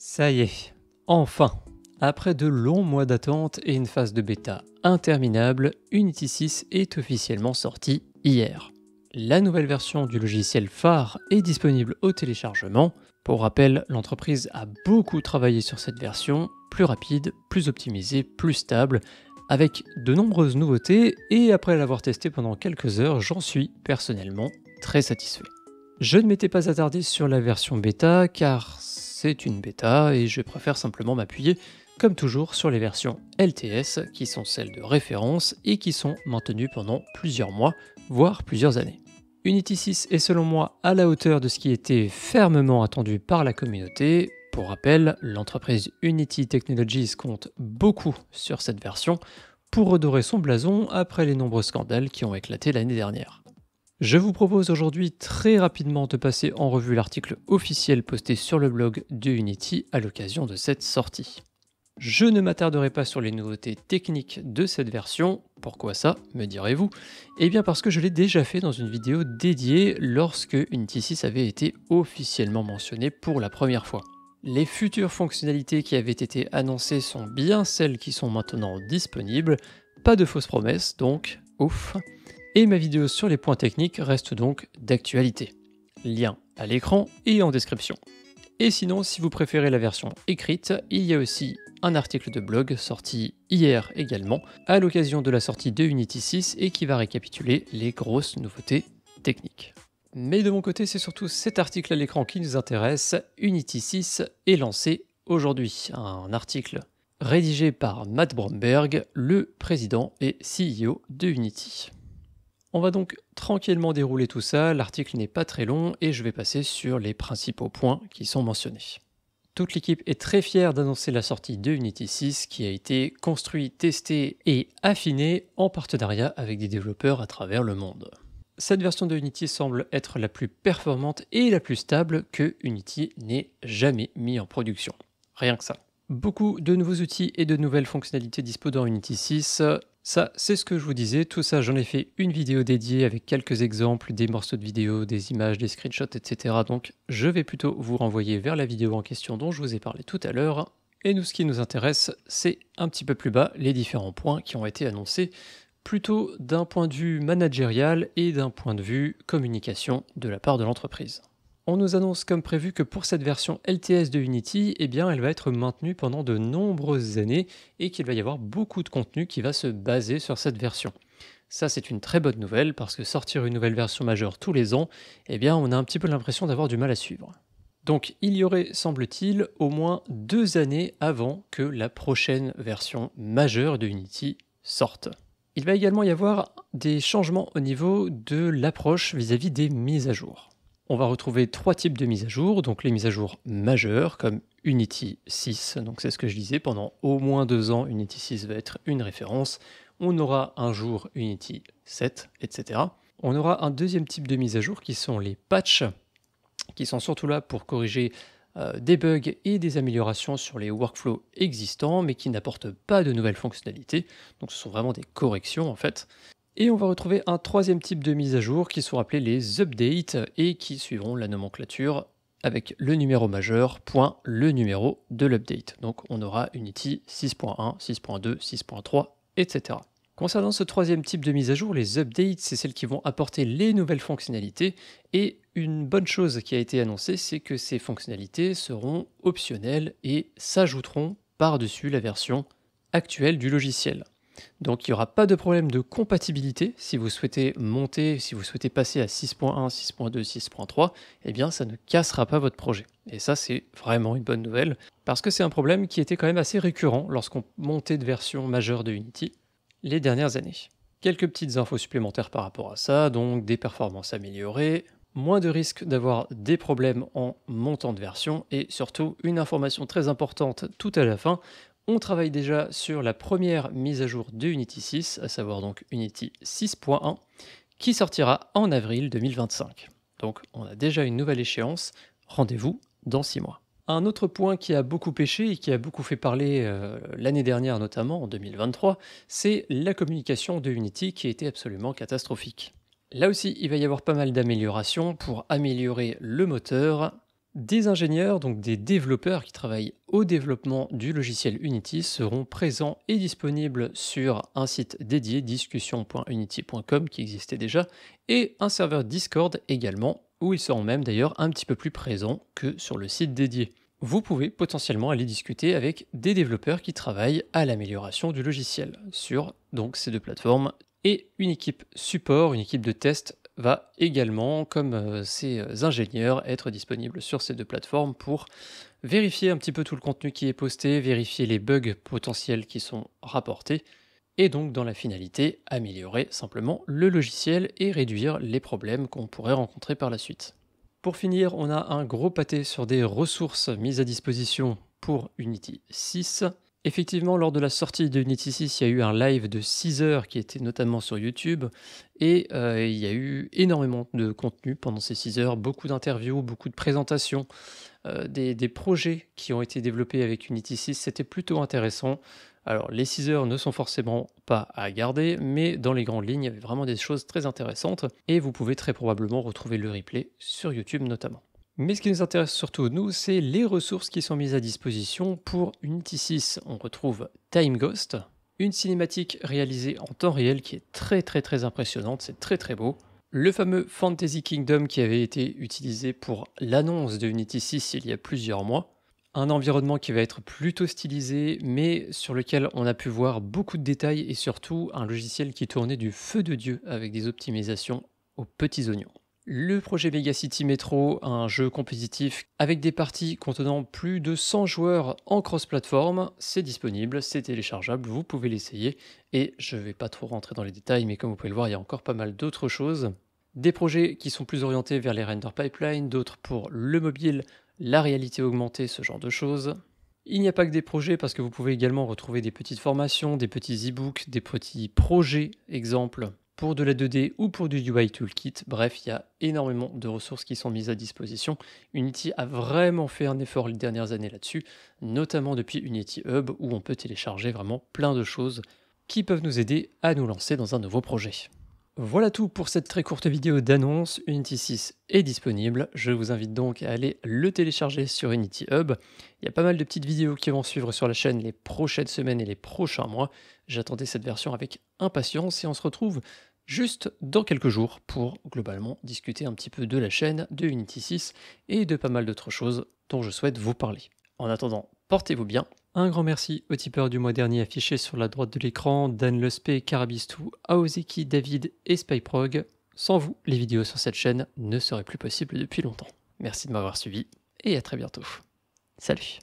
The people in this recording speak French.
Ça y est, enfin Après de longs mois d'attente et une phase de bêta interminable, Unity 6 est officiellement sorti hier. La nouvelle version du logiciel phare est disponible au téléchargement. Pour rappel, l'entreprise a beaucoup travaillé sur cette version, plus rapide, plus optimisée, plus stable, avec de nombreuses nouveautés, et après l'avoir testée pendant quelques heures, j'en suis personnellement très satisfait. Je ne m'étais pas attardé sur la version bêta car c'est une bêta et je préfère simplement m'appuyer, comme toujours, sur les versions LTS qui sont celles de référence et qui sont maintenues pendant plusieurs mois, voire plusieurs années. Unity 6 est selon moi à la hauteur de ce qui était fermement attendu par la communauté. Pour rappel, l'entreprise Unity Technologies compte beaucoup sur cette version pour redorer son blason après les nombreux scandales qui ont éclaté l'année dernière. Je vous propose aujourd'hui très rapidement de passer en revue l'article officiel posté sur le blog de Unity à l'occasion de cette sortie. Je ne m'attarderai pas sur les nouveautés techniques de cette version, pourquoi ça, me direz-vous Eh bien parce que je l'ai déjà fait dans une vidéo dédiée lorsque Unity 6 avait été officiellement mentionné pour la première fois. Les futures fonctionnalités qui avaient été annoncées sont bien celles qui sont maintenant disponibles, pas de fausses promesses donc, ouf et ma vidéo sur les points techniques reste donc d'actualité. Lien à l'écran et en description. Et sinon, si vous préférez la version écrite, il y a aussi un article de blog sorti hier également, à l'occasion de la sortie de Unity 6 et qui va récapituler les grosses nouveautés techniques. Mais de mon côté, c'est surtout cet article à l'écran qui nous intéresse. Unity 6 est lancé aujourd'hui. Un article rédigé par Matt Bromberg, le président et CEO de Unity. On va donc tranquillement dérouler tout ça, l'article n'est pas très long et je vais passer sur les principaux points qui sont mentionnés. Toute l'équipe est très fière d'annoncer la sortie de Unity 6 qui a été construit, testé et affiné en partenariat avec des développeurs à travers le monde. Cette version de Unity semble être la plus performante et la plus stable que Unity n'ait jamais mis en production. Rien que ça. Beaucoup de nouveaux outils et de nouvelles fonctionnalités dispo dans Unity 6. Ça, c'est ce que je vous disais. Tout ça, j'en ai fait une vidéo dédiée avec quelques exemples, des morceaux de vidéo, des images, des screenshots, etc. Donc, je vais plutôt vous renvoyer vers la vidéo en question dont je vous ai parlé tout à l'heure. Et nous, ce qui nous intéresse, c'est un petit peu plus bas les différents points qui ont été annoncés, plutôt d'un point de vue managérial et d'un point de vue communication de la part de l'entreprise on nous annonce comme prévu que pour cette version LTS de Unity, eh bien, elle va être maintenue pendant de nombreuses années et qu'il va y avoir beaucoup de contenu qui va se baser sur cette version. Ça, c'est une très bonne nouvelle parce que sortir une nouvelle version majeure tous les ans, eh bien, on a un petit peu l'impression d'avoir du mal à suivre. Donc, il y aurait, semble-t-il, au moins deux années avant que la prochaine version majeure de Unity sorte. Il va également y avoir des changements au niveau de l'approche vis-à-vis des mises à jour on va retrouver trois types de mises à jour, donc les mises à jour majeures comme Unity 6, donc c'est ce que je disais, pendant au moins deux ans Unity 6 va être une référence, on aura un jour Unity 7, etc. On aura un deuxième type de mise à jour qui sont les patchs, qui sont surtout là pour corriger euh, des bugs et des améliorations sur les workflows existants, mais qui n'apportent pas de nouvelles fonctionnalités. Donc ce sont vraiment des corrections en fait. Et on va retrouver un troisième type de mise à jour qui sont appelés les updates et qui suivront la nomenclature avec le numéro majeur, point le numéro de l'update. Donc on aura Unity 6.1, 6.2, 6.3, etc. Concernant ce troisième type de mise à jour, les updates, c'est celles qui vont apporter les nouvelles fonctionnalités. Et une bonne chose qui a été annoncée, c'est que ces fonctionnalités seront optionnelles et s'ajouteront par-dessus la version actuelle du logiciel. Donc il n'y aura pas de problème de compatibilité. Si vous souhaitez monter, si vous souhaitez passer à 6.1, 6.2, 6.3, eh bien ça ne cassera pas votre projet. Et ça c'est vraiment une bonne nouvelle, parce que c'est un problème qui était quand même assez récurrent lorsqu'on montait de version majeure de Unity les dernières années. Quelques petites infos supplémentaires par rapport à ça, donc des performances améliorées, moins de risques d'avoir des problèmes en montant de version et surtout une information très importante tout à la fin, on travaille déjà sur la première mise à jour de Unity 6, à savoir donc Unity 6.1, qui sortira en avril 2025. Donc on a déjà une nouvelle échéance, rendez-vous dans 6 mois. Un autre point qui a beaucoup pêché et qui a beaucoup fait parler euh, l'année dernière notamment, en 2023, c'est la communication de Unity qui était absolument catastrophique. Là aussi, il va y avoir pas mal d'améliorations pour améliorer le moteur, des ingénieurs, donc des développeurs qui travaillent au développement du logiciel Unity seront présents et disponibles sur un site dédié discussion.unity.com qui existait déjà et un serveur Discord également où ils seront même d'ailleurs un petit peu plus présents que sur le site dédié. Vous pouvez potentiellement aller discuter avec des développeurs qui travaillent à l'amélioration du logiciel sur donc ces deux plateformes et une équipe support, une équipe de test va également, comme ses euh, euh, ingénieurs, être disponible sur ces deux plateformes pour vérifier un petit peu tout le contenu qui est posté, vérifier les bugs potentiels qui sont rapportés, et donc dans la finalité, améliorer simplement le logiciel et réduire les problèmes qu'on pourrait rencontrer par la suite. Pour finir, on a un gros pâté sur des ressources mises à disposition pour Unity 6. Effectivement, lors de la sortie de Unity 6, il y a eu un live de 6 heures qui était notamment sur YouTube et euh, il y a eu énormément de contenu pendant ces 6 heures, beaucoup d'interviews, beaucoup de présentations, euh, des, des, projets qui ont été développés avec Unity 6, c'était plutôt intéressant. Alors les 6 heures ne sont forcément pas à garder, mais dans les grandes lignes, il y avait vraiment des choses très intéressantes et vous pouvez très probablement retrouver le replay sur YouTube notamment. Mais ce qui nous intéresse surtout, nous, c'est les ressources qui sont mises à disposition pour Unity 6. On retrouve Time Ghost, une cinématique réalisée en temps réel qui est très très très impressionnante, c'est très très beau. Le fameux Fantasy Kingdom qui avait été utilisé pour l'annonce de Unity 6 il y a plusieurs mois. Un environnement qui va être plutôt stylisé, mais sur lequel on a pu voir beaucoup de détails et surtout un logiciel qui tournait du feu de Dieu avec des optimisations aux petits oignons. Le projet Megacity Metro, un jeu compétitif avec des parties contenant plus de 100 joueurs en cross-platform, c'est disponible, c'est téléchargeable, vous pouvez l'essayer. Et je ne vais pas trop rentrer dans les détails, mais comme vous pouvez le voir, il y a encore pas mal d'autres choses. Des projets qui sont plus orientés vers les render pipelines, d'autres pour le mobile, la réalité augmentée, ce genre de choses. Il n'y a pas que des projets parce que vous pouvez également retrouver des petites formations, des petits e-books, des petits projets, exemple, pour de la 2D ou pour du UI Toolkit. Bref, il y a énormément de ressources qui sont mises à disposition. Unity a vraiment fait un effort les dernières années là-dessus, notamment depuis Unity Hub où on peut télécharger vraiment plein de choses qui peuvent nous aider à nous lancer dans un nouveau projet. Voilà tout pour cette très courte vidéo d'annonce. Unity 6 est disponible. Je vous invite donc à aller le télécharger sur Unity Hub. Il y a pas mal de petites vidéos qui vont suivre sur la chaîne les prochaines semaines et les prochains mois. J'attendais cette version avec impatience et on se retrouve juste dans quelques jours pour globalement discuter un petit peu de la chaîne, de Unity 6 et de pas mal d'autres choses dont je souhaite vous parler. En attendant, portez-vous bien un grand merci aux tipeurs du mois dernier affichés sur la droite de l'écran, Dan Lespé, Carabistou, Aozeki, David et Spyprog. Sans vous, les vidéos sur cette chaîne ne seraient plus possibles depuis longtemps. Merci de m'avoir suivi et à très bientôt. Salut